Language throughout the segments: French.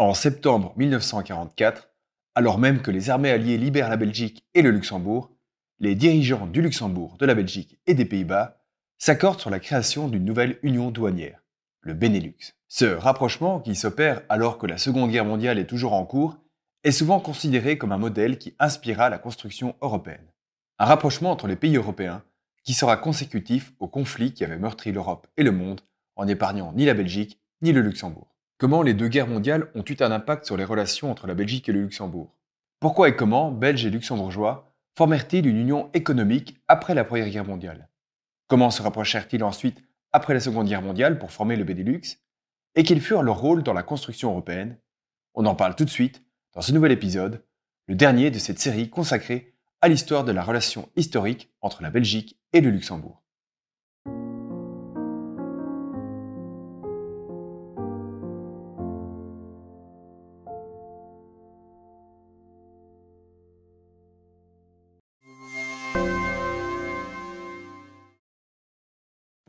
En septembre 1944, alors même que les armées alliées libèrent la Belgique et le Luxembourg, les dirigeants du Luxembourg, de la Belgique et des Pays-Bas s'accordent sur la création d'une nouvelle union douanière, le Benelux. Ce rapprochement, qui s'opère alors que la Seconde Guerre mondiale est toujours en cours, est souvent considéré comme un modèle qui inspira la construction européenne. Un rapprochement entre les pays européens qui sera consécutif au conflit qui avait meurtri l'Europe et le monde en épargnant ni la Belgique ni le Luxembourg. Comment les deux guerres mondiales ont eu un impact sur les relations entre la Belgique et le Luxembourg Pourquoi et comment Belges et Luxembourgeois formèrent-ils une union économique après la Première Guerre mondiale Comment se rapprochèrent-ils ensuite après la Seconde Guerre mondiale pour former le Benelux Et quels furent leurs rôles dans la construction européenne On en parle tout de suite dans ce nouvel épisode, le dernier de cette série consacrée à l'histoire de la relation historique entre la Belgique et le Luxembourg.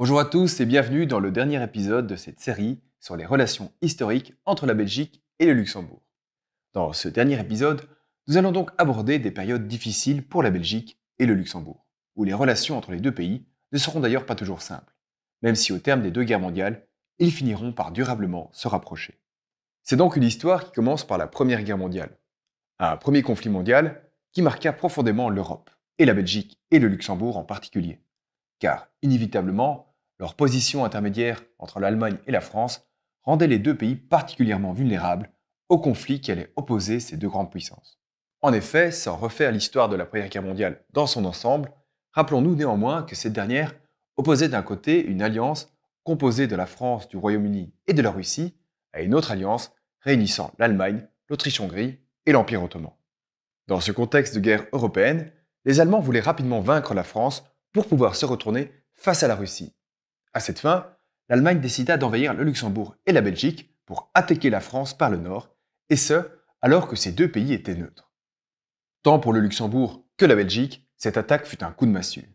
Bonjour à tous et bienvenue dans le dernier épisode de cette série sur les relations historiques entre la Belgique et le Luxembourg. Dans ce dernier épisode, nous allons donc aborder des périodes difficiles pour la Belgique et le Luxembourg, où les relations entre les deux pays ne seront d'ailleurs pas toujours simples, même si au terme des deux guerres mondiales, ils finiront par durablement se rapprocher. C'est donc une histoire qui commence par la Première Guerre mondiale, un premier conflit mondial qui marqua profondément l'Europe, et la Belgique et le Luxembourg en particulier, car inévitablement, leur position intermédiaire entre l'Allemagne et la France rendait les deux pays particulièrement vulnérables au conflit qui allait opposer ces deux grandes puissances. En effet, sans refaire l'histoire de la Première Guerre mondiale dans son ensemble, rappelons-nous néanmoins que cette dernière opposait d'un côté une alliance composée de la France, du Royaume-Uni et de la Russie à une autre alliance réunissant l'Allemagne, l'Autriche-Hongrie et l'Empire ottoman. Dans ce contexte de guerre européenne, les Allemands voulaient rapidement vaincre la France pour pouvoir se retourner face à la Russie à cette fin, l'Allemagne décida d'envahir le Luxembourg et la Belgique pour attaquer la France par le nord, et ce, alors que ces deux pays étaient neutres. Tant pour le Luxembourg que la Belgique, cette attaque fut un coup de massue.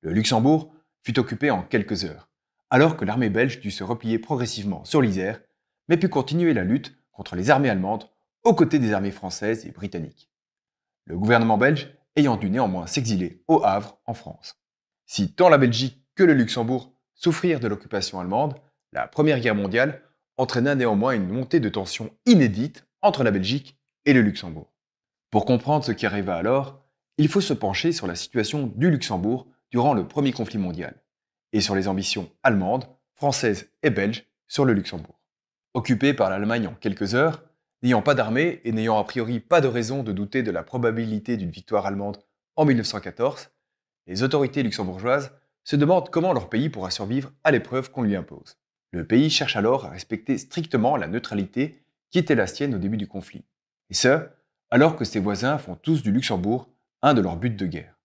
Le Luxembourg fut occupé en quelques heures, alors que l'armée belge dut se replier progressivement sur l'Isère, mais put continuer la lutte contre les armées allemandes aux côtés des armées françaises et britanniques. Le gouvernement belge ayant dû néanmoins s'exiler au Havre, en France. Si tant la Belgique que le Luxembourg Souffrir de l'occupation allemande, la Première Guerre mondiale entraîna néanmoins une montée de tensions inédite entre la Belgique et le Luxembourg. Pour comprendre ce qui arriva alors, il faut se pencher sur la situation du Luxembourg durant le premier conflit mondial et sur les ambitions allemandes, françaises et belges sur le Luxembourg. Occupé par l'Allemagne en quelques heures, n'ayant pas d'armée et n'ayant a priori pas de raison de douter de la probabilité d'une victoire allemande en 1914, les autorités luxembourgeoises se demandent comment leur pays pourra survivre à l'épreuve qu'on lui impose. Le pays cherche alors à respecter strictement la neutralité qui était la sienne au début du conflit. Et ce, alors que ses voisins font tous du Luxembourg un de leurs buts de guerre.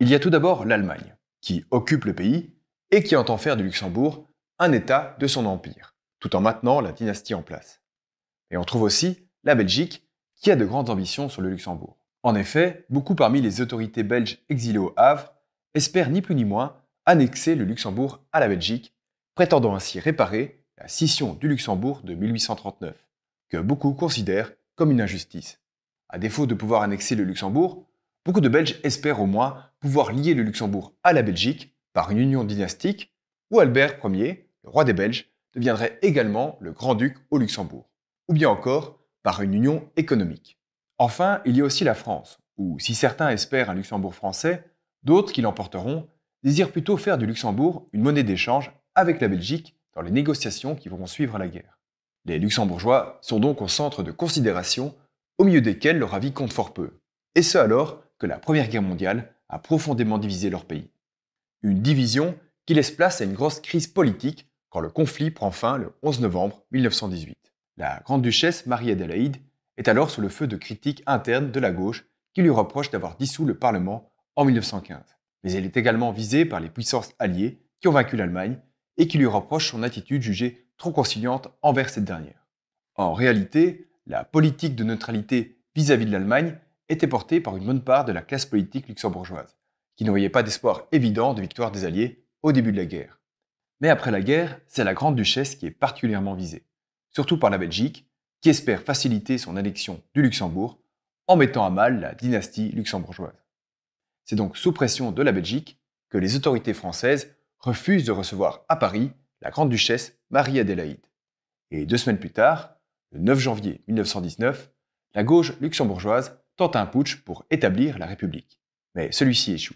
Il y a tout d'abord l'Allemagne, qui occupe le pays et qui entend faire du Luxembourg un État de son empire, tout en maintenant la dynastie en place. Et on trouve aussi la Belgique, qui a de grandes ambitions sur le Luxembourg. En effet, beaucoup parmi les autorités belges exilées au Havre espèrent ni plus ni moins annexer le Luxembourg à la Belgique, prétendant ainsi réparer la scission du Luxembourg de 1839, que beaucoup considèrent comme une injustice. À défaut de pouvoir annexer le Luxembourg, beaucoup de Belges espèrent au moins pouvoir lier le Luxembourg à la Belgique par une union dynastique, où Albert Ier, le roi des Belges, deviendrait également le grand-duc au Luxembourg, ou bien encore par une union économique. Enfin, il y a aussi la France, où si certains espèrent un Luxembourg français, d'autres qui l'emporteront désire plutôt faire du Luxembourg une monnaie d'échange avec la Belgique dans les négociations qui vont suivre la guerre. Les luxembourgeois sont donc au centre de considérations au milieu desquelles leur avis compte fort peu, et ce alors que la Première Guerre mondiale a profondément divisé leur pays. Une division qui laisse place à une grosse crise politique quand le conflit prend fin le 11 novembre 1918. La grande-duchesse Marie-Adélaïde est alors sous le feu de critiques internes de la gauche qui lui reproche d'avoir dissous le Parlement en 1915 mais elle est également visée par les puissances alliées qui ont vaincu l'Allemagne et qui lui reprochent son attitude jugée trop conciliante envers cette dernière. En réalité, la politique de neutralité vis-à-vis de l'Allemagne était portée par une bonne part de la classe politique luxembourgeoise, qui ne voyait pas d'espoir évident de victoire des Alliés au début de la guerre. Mais après la guerre, c'est la Grande-Duchesse qui est particulièrement visée, surtout par la Belgique, qui espère faciliter son annexion du Luxembourg en mettant à mal la dynastie luxembourgeoise. C'est donc sous pression de la Belgique que les autorités françaises refusent de recevoir à Paris la grande-duchesse Marie-Adélaïde. Et deux semaines plus tard, le 9 janvier 1919, la gauche luxembourgeoise tente un putsch pour établir la République. Mais celui-ci échoue.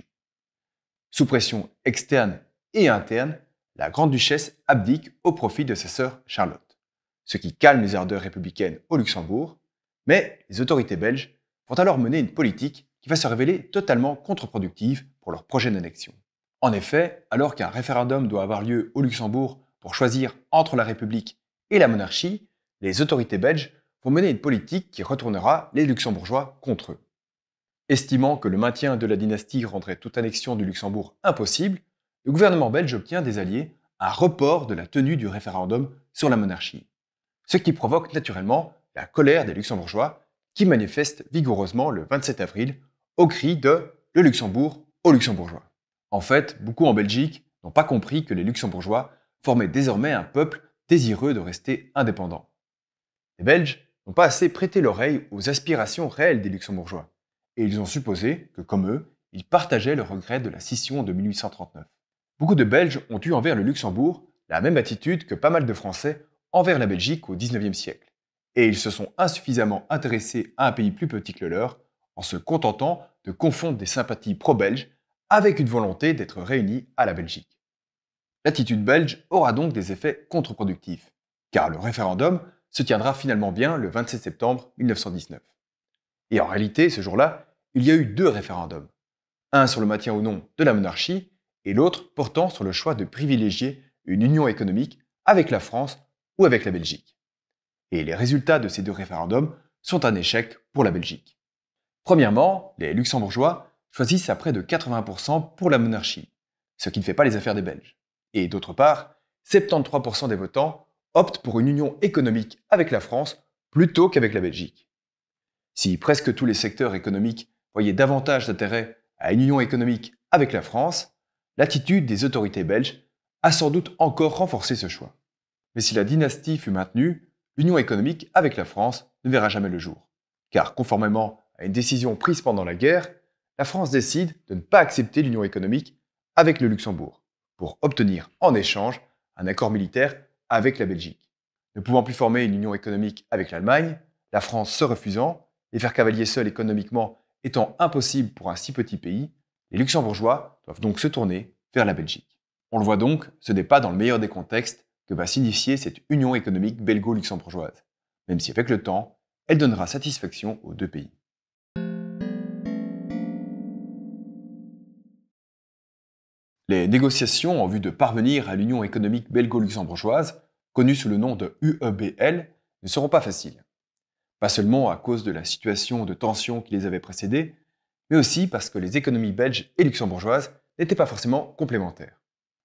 Sous pression externe et interne, la grande-duchesse abdique au profit de sa sœur Charlotte, ce qui calme les ardeurs républicaines au Luxembourg, mais les autorités belges vont alors mener une politique qui va se révéler totalement contre-productive pour leur projet d'annexion. En effet, alors qu'un référendum doit avoir lieu au Luxembourg pour choisir entre la République et la monarchie, les autorités belges vont mener une politique qui retournera les Luxembourgeois contre eux. Estimant que le maintien de la dynastie rendrait toute annexion du Luxembourg impossible, le gouvernement belge obtient des alliés un report de la tenue du référendum sur la monarchie, ce qui provoque naturellement la colère des Luxembourgeois qui manifestent vigoureusement le 27 avril au cri de le Luxembourg aux Luxembourgeois. En fait, beaucoup en Belgique n'ont pas compris que les Luxembourgeois formaient désormais un peuple désireux de rester indépendant. Les Belges n'ont pas assez prêté l'oreille aux aspirations réelles des Luxembourgeois, et ils ont supposé que, comme eux, ils partageaient le regret de la scission de 1839. Beaucoup de Belges ont eu envers le Luxembourg la même attitude que pas mal de Français envers la Belgique au XIXe siècle, et ils se sont insuffisamment intéressés à un pays plus petit que le leur en se contentant de confondre des sympathies pro-belges avec une volonté d'être réunis à la Belgique. L'attitude belge aura donc des effets contre-productifs, car le référendum se tiendra finalement bien le 27 septembre 1919. Et en réalité, ce jour-là, il y a eu deux référendums, un sur le maintien ou non de la monarchie et l'autre portant sur le choix de privilégier une union économique avec la France ou avec la Belgique. Et les résultats de ces deux référendums sont un échec pour la Belgique. Premièrement, les Luxembourgeois choisissent à près de 80% pour la monarchie, ce qui ne fait pas les affaires des Belges. Et d'autre part, 73% des votants optent pour une union économique avec la France plutôt qu'avec la Belgique. Si presque tous les secteurs économiques voyaient davantage d'intérêt à une union économique avec la France, l'attitude des autorités belges a sans doute encore renforcé ce choix. Mais si la dynastie fut maintenue, l'union économique avec la France ne verra jamais le jour, car conformément à une décision prise pendant la guerre, la France décide de ne pas accepter l'union économique avec le Luxembourg, pour obtenir en échange un accord militaire avec la Belgique. Ne pouvant plus former une union économique avec l'Allemagne, la France se refusant, et faire cavalier seul économiquement étant impossible pour un si petit pays, les luxembourgeois doivent donc se tourner vers la Belgique. On le voit donc, ce n'est pas dans le meilleur des contextes que va s'initier cette union économique belgo-luxembourgeoise, même si avec le temps, elle donnera satisfaction aux deux pays. Les négociations en vue de parvenir à l'union économique belgo-luxembourgeoise, connue sous le nom de UEBL, ne seront pas faciles. Pas seulement à cause de la situation de tension qui les avait précédées, mais aussi parce que les économies belges et luxembourgeoises n'étaient pas forcément complémentaires.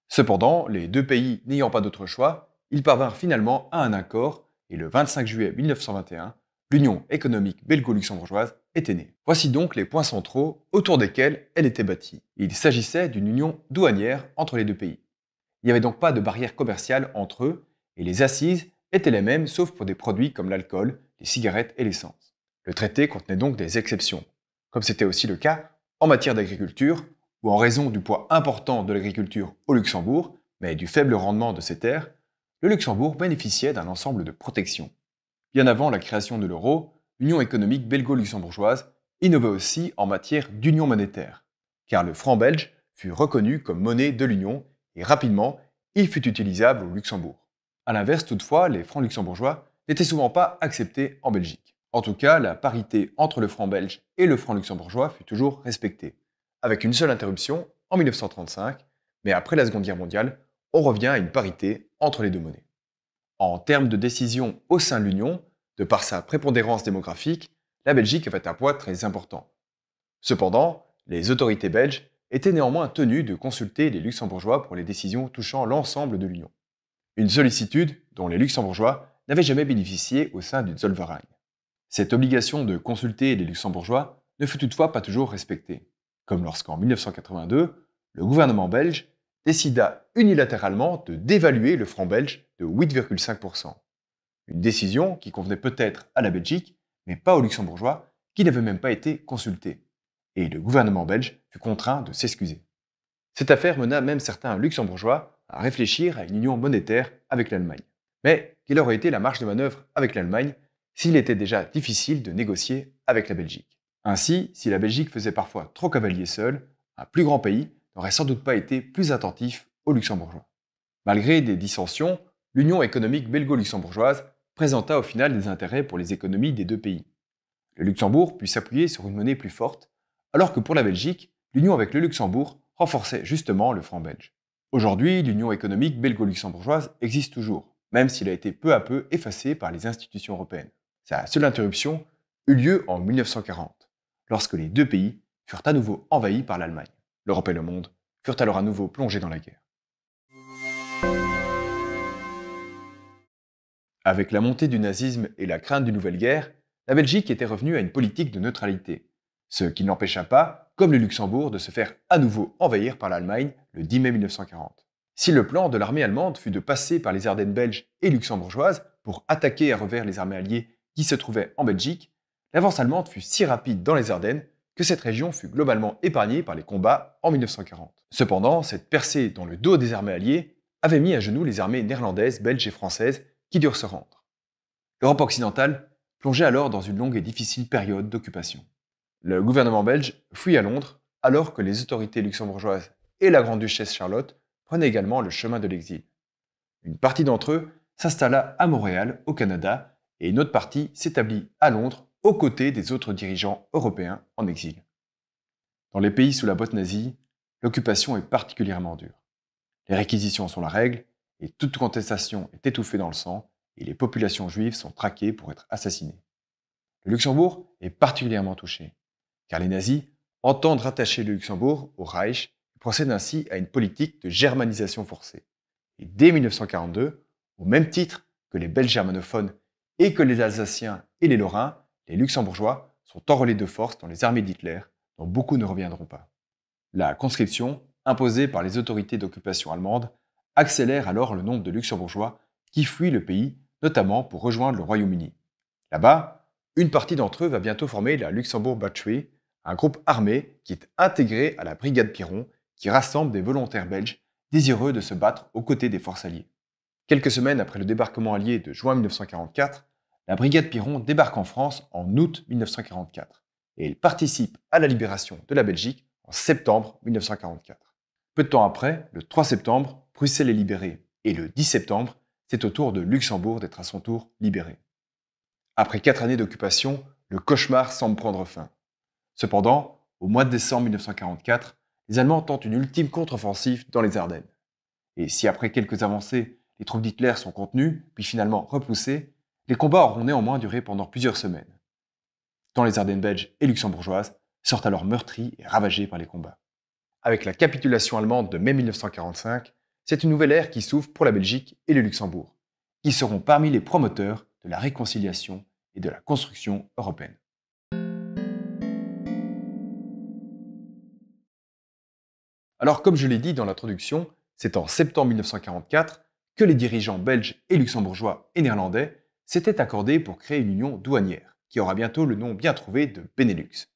Cependant, les deux pays n'ayant pas d'autre choix, ils parvinrent finalement à un accord et le 25 juillet 1921, l'Union économique belgo-luxembourgeoise était née. Voici donc les points centraux autour desquels elle était bâtie. Il s'agissait d'une union douanière entre les deux pays. Il n'y avait donc pas de barrière commerciale entre eux, et les assises étaient les mêmes sauf pour des produits comme l'alcool, les cigarettes et l'essence. Le traité contenait donc des exceptions, comme c'était aussi le cas en matière d'agriculture, ou en raison du poids important de l'agriculture au Luxembourg, mais du faible rendement de ses terres, le Luxembourg bénéficiait d'un ensemble de protections. Bien avant la création de l'euro, l'Union économique belgo-luxembourgeoise innovait aussi en matière d'union monétaire, car le franc belge fut reconnu comme monnaie de l'Union et rapidement, il fut utilisable au Luxembourg. A l'inverse toutefois, les francs luxembourgeois n'étaient souvent pas acceptés en Belgique. En tout cas, la parité entre le franc belge et le franc luxembourgeois fut toujours respectée, avec une seule interruption en 1935, mais après la Seconde Guerre mondiale, on revient à une parité entre les deux monnaies. En termes de décision au sein de l'Union, de par sa prépondérance démographique, la Belgique avait un poids très important. Cependant, les autorités belges étaient néanmoins tenues de consulter les luxembourgeois pour les décisions touchant l'ensemble de l'Union. Une sollicitude dont les luxembourgeois n'avaient jamais bénéficié au sein du Zollverein. Cette obligation de consulter les luxembourgeois ne fut toutefois pas toujours respectée, comme lorsqu'en 1982, le gouvernement belge décida unilatéralement de dévaluer le franc belge 8,5%. Une décision qui convenait peut-être à la Belgique, mais pas aux luxembourgeois, qui n'avaient même pas été consultés. Et le gouvernement belge fut contraint de s'excuser. Cette affaire mena même certains luxembourgeois à réfléchir à une union monétaire avec l'Allemagne. Mais quelle aurait été la marge de manœuvre avec l'Allemagne s'il était déjà difficile de négocier avec la Belgique Ainsi, si la Belgique faisait parfois trop cavalier seul, un plus grand pays n'aurait sans doute pas été plus attentif aux Luxembourgeois. Malgré des dissensions, l'Union économique belgo-luxembourgeoise présenta au final des intérêts pour les économies des deux pays. Le Luxembourg put s'appuyer sur une monnaie plus forte, alors que pour la Belgique, l'union avec le Luxembourg renforçait justement le franc belge. Aujourd'hui, l'union économique belgo-luxembourgeoise existe toujours, même s'il a été peu à peu effacé par les institutions européennes. Sa seule interruption eut lieu en 1940, lorsque les deux pays furent à nouveau envahis par l'Allemagne. L'Europe et le monde furent alors à nouveau plongés dans la guerre. Avec la montée du nazisme et la crainte d'une nouvelle guerre, la Belgique était revenue à une politique de neutralité, ce qui n'empêcha pas, comme le Luxembourg, de se faire à nouveau envahir par l'Allemagne le 10 mai 1940. Si le plan de l'armée allemande fut de passer par les Ardennes belges et luxembourgeoises pour attaquer à revers les armées alliées qui se trouvaient en Belgique, l'avance allemande fut si rapide dans les Ardennes que cette région fut globalement épargnée par les combats en 1940. Cependant, cette percée dans le dos des armées alliées avait mis à genoux les armées néerlandaises, belges et françaises qui durent se rendre. L'Europe occidentale plongeait alors dans une longue et difficile période d'occupation. Le gouvernement belge fuit à Londres alors que les autorités luxembourgeoises et la grande-duchesse Charlotte prenaient également le chemin de l'exil. Une partie d'entre eux s'installa à Montréal, au Canada, et une autre partie s'établit à Londres aux côtés des autres dirigeants européens en exil. Dans les pays sous la botte nazie, l'occupation est particulièrement dure. Les réquisitions sont la règle, et toute contestation est étouffée dans le sang, et les populations juives sont traquées pour être assassinées. Le Luxembourg est particulièrement touché, car les nazis entendent rattacher le Luxembourg au Reich et procèdent ainsi à une politique de germanisation forcée. Et dès 1942, au même titre que les Belges germanophones et que les Alsaciens et les Lorrains, les Luxembourgeois sont enrôlés de force dans les armées d'Hitler, dont beaucoup ne reviendront pas. La conscription, imposée par les autorités d'occupation allemande, accélère alors le nombre de luxembourgeois qui fuient le pays, notamment pour rejoindre le Royaume-Uni. Là-bas, une partie d'entre eux va bientôt former la Luxembourg Battery, un groupe armé qui est intégré à la Brigade Piron, qui rassemble des volontaires belges désireux de se battre aux côtés des forces alliées. Quelques semaines après le débarquement allié de juin 1944, la Brigade Piron débarque en France en août 1944 et elle participe à la libération de la Belgique en septembre 1944. Peu de temps après, le 3 septembre, Bruxelles est libérée et le 10 septembre, c'est au tour de Luxembourg d'être à son tour libéré. Après quatre années d'occupation, le cauchemar semble prendre fin. Cependant, au mois de décembre 1944, les Allemands tentent une ultime contre-offensive dans les Ardennes. Et si après quelques avancées, les troupes d'Hitler sont contenues, puis finalement repoussées, les combats auront néanmoins duré pendant plusieurs semaines. Tant les Ardennes belges et luxembourgeoises sortent alors meurtries et ravagées par les combats. Avec la capitulation allemande de mai 1945, c'est une nouvelle ère qui s'ouvre pour la Belgique et le Luxembourg. qui seront parmi les promoteurs de la réconciliation et de la construction européenne. Alors comme je l'ai dit dans l'introduction, c'est en septembre 1944 que les dirigeants belges et luxembourgeois et néerlandais s'étaient accordés pour créer une union douanière, qui aura bientôt le nom bien trouvé de Benelux.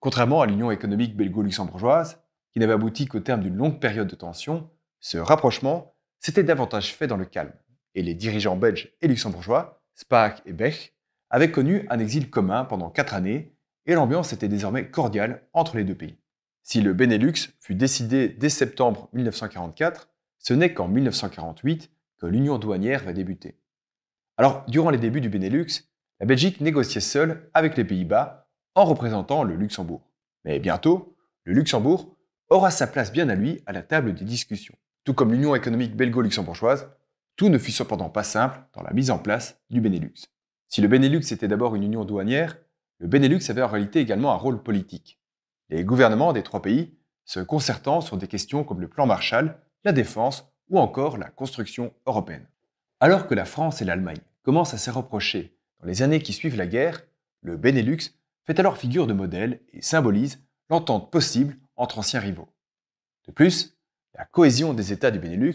Contrairement à l'union économique belgo-luxembourgeoise, qui n'avait abouti qu'au terme d'une longue période de tension, ce rapprochement s'était davantage fait dans le calme, et les dirigeants belges et luxembourgeois, Spaak et Bech, avaient connu un exil commun pendant quatre années, et l'ambiance était désormais cordiale entre les deux pays. Si le Benelux fut décidé dès septembre 1944, ce n'est qu'en 1948 que l'union douanière va débuter. Alors, durant les débuts du Benelux, la Belgique négociait seule avec les Pays-Bas en représentant le Luxembourg. Mais bientôt, le Luxembourg aura sa place bien à lui à la table des discussions tout comme l'Union économique belgo-luxembourgeoise, tout ne fut cependant pas simple dans la mise en place du Benelux. Si le Benelux était d'abord une union douanière, le Benelux avait en réalité également un rôle politique. Les gouvernements des trois pays se concertant sur des questions comme le plan Marshall, la défense ou encore la construction européenne. Alors que la France et l'Allemagne commencent à se reprocher dans les années qui suivent la guerre, le Benelux fait alors figure de modèle et symbolise l'entente possible entre anciens rivaux. De plus, la cohésion des États du Benelux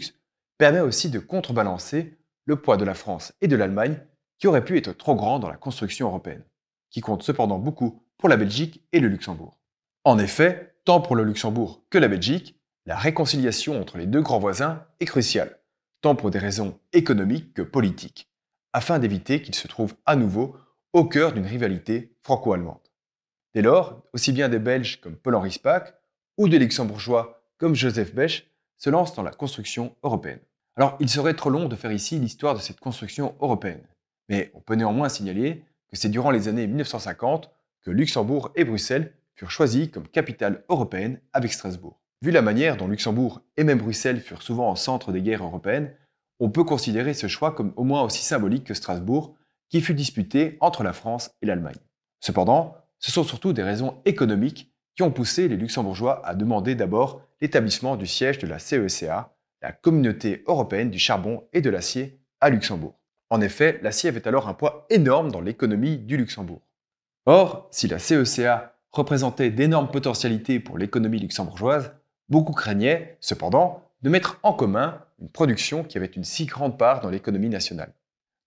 permet aussi de contrebalancer le poids de la France et de l'Allemagne qui auraient pu être trop grand dans la construction européenne, qui compte cependant beaucoup pour la Belgique et le Luxembourg. En effet, tant pour le Luxembourg que la Belgique, la réconciliation entre les deux grands voisins est cruciale, tant pour des raisons économiques que politiques, afin d'éviter qu'ils se trouvent à nouveau au cœur d'une rivalité franco-allemande. Dès lors, aussi bien des Belges comme Paul-Henri Spack ou des Luxembourgeois comme Joseph Bech se lance dans la construction européenne. Alors, il serait trop long de faire ici l'histoire de cette construction européenne, mais on peut néanmoins signaler que c'est durant les années 1950 que Luxembourg et Bruxelles furent choisis comme capitales européennes avec Strasbourg. Vu la manière dont Luxembourg et même Bruxelles furent souvent en centre des guerres européennes, on peut considérer ce choix comme au moins aussi symbolique que Strasbourg, qui fut disputé entre la France et l'Allemagne. Cependant, ce sont surtout des raisons économiques ont poussé les luxembourgeois à demander d'abord l'établissement du siège de la CECA, la communauté européenne du charbon et de l'acier, à Luxembourg. En effet, l'acier avait alors un poids énorme dans l'économie du Luxembourg. Or, si la CECA représentait d'énormes potentialités pour l'économie luxembourgeoise, beaucoup craignaient, cependant, de mettre en commun une production qui avait une si grande part dans l'économie nationale.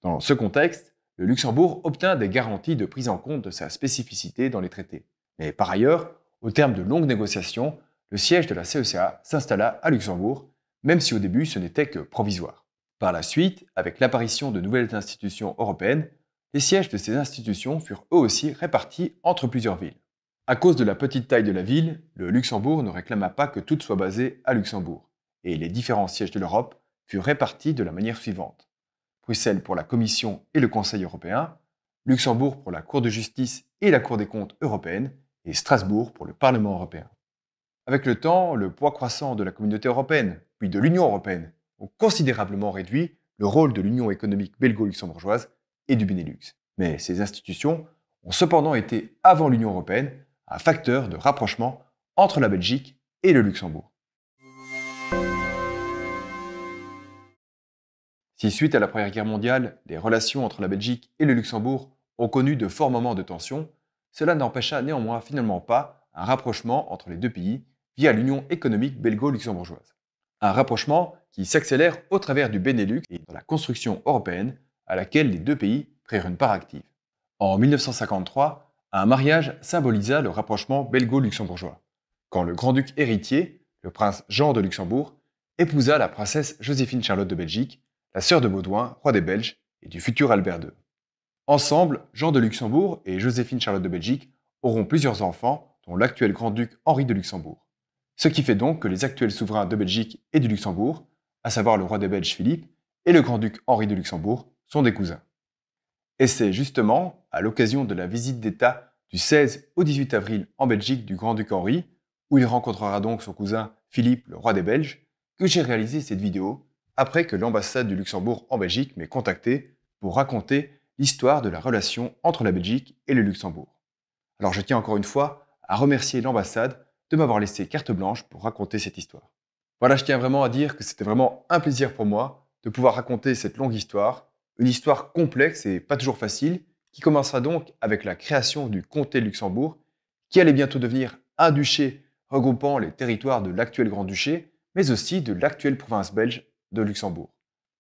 Dans ce contexte, le Luxembourg obtint des garanties de prise en compte de sa spécificité dans les traités. Mais par ailleurs, au terme de longues négociations, le siège de la CECA s'installa à Luxembourg, même si au début ce n'était que provisoire. Par la suite, avec l'apparition de nouvelles institutions européennes, les sièges de ces institutions furent eux aussi répartis entre plusieurs villes. À cause de la petite taille de la ville, le Luxembourg ne réclama pas que tout soit basé à Luxembourg, et les différents sièges de l'Europe furent répartis de la manière suivante. Bruxelles pour la Commission et le Conseil européen, Luxembourg pour la Cour de justice et la Cour des comptes européenne, et Strasbourg pour le Parlement européen. Avec le temps, le poids croissant de la communauté européenne, puis de l'Union européenne, ont considérablement réduit le rôle de l'Union économique belgo-luxembourgeoise et du Benelux. Mais ces institutions ont cependant été, avant l'Union européenne, un facteur de rapprochement entre la Belgique et le Luxembourg. Si suite à la Première Guerre mondiale, les relations entre la Belgique et le Luxembourg ont connu de forts moments de tension, cela n'empêcha néanmoins finalement pas un rapprochement entre les deux pays via l'union économique belgo-luxembourgeoise. Un rapprochement qui s'accélère au travers du Benelux et dans la construction européenne à laquelle les deux pays prirent une part active. En 1953, un mariage symbolisa le rapprochement belgo-luxembourgeois, quand le grand-duc héritier, le prince Jean de Luxembourg, épousa la princesse Joséphine Charlotte de Belgique, la sœur de Baudouin, roi des Belges, et du futur Albert II. Ensemble, Jean de Luxembourg et Joséphine Charlotte de Belgique auront plusieurs enfants, dont l'actuel grand-duc Henri de Luxembourg. Ce qui fait donc que les actuels souverains de Belgique et du Luxembourg, à savoir le roi des Belges Philippe et le grand-duc Henri de Luxembourg, sont des cousins. Et c'est justement à l'occasion de la visite d'État du 16 au 18 avril en Belgique du grand-duc Henri, où il rencontrera donc son cousin Philippe, le roi des Belges, que j'ai réalisé cette vidéo après que l'ambassade du Luxembourg en Belgique m'ait contacté pour raconter l'histoire de la relation entre la Belgique et le Luxembourg. Alors je tiens encore une fois à remercier l'ambassade de m'avoir laissé carte blanche pour raconter cette histoire. Voilà, je tiens vraiment à dire que c'était vraiment un plaisir pour moi de pouvoir raconter cette longue histoire, une histoire complexe et pas toujours facile, qui commencera donc avec la création du comté de Luxembourg, qui allait bientôt devenir un duché regroupant les territoires de l'actuel Grand-Duché, mais aussi de l'actuelle province belge de Luxembourg.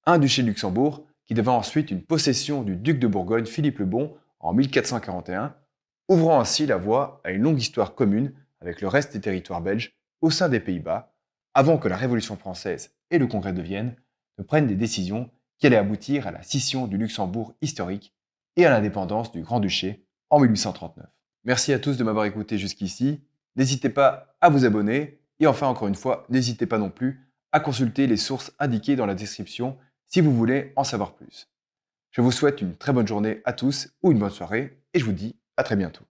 Un duché de Luxembourg qui devint ensuite une possession du duc de Bourgogne Philippe le Bon en 1441, ouvrant ainsi la voie à une longue histoire commune avec le reste des territoires belges au sein des Pays-Bas, avant que la Révolution française et le Congrès de Vienne ne prennent des décisions qui allaient aboutir à la scission du Luxembourg historique et à l'indépendance du Grand-Duché en 1839. Merci à tous de m'avoir écouté jusqu'ici. N'hésitez pas à vous abonner et enfin encore une fois, n'hésitez pas non plus à consulter les sources indiquées dans la description si vous voulez en savoir plus. Je vous souhaite une très bonne journée à tous ou une bonne soirée et je vous dis à très bientôt.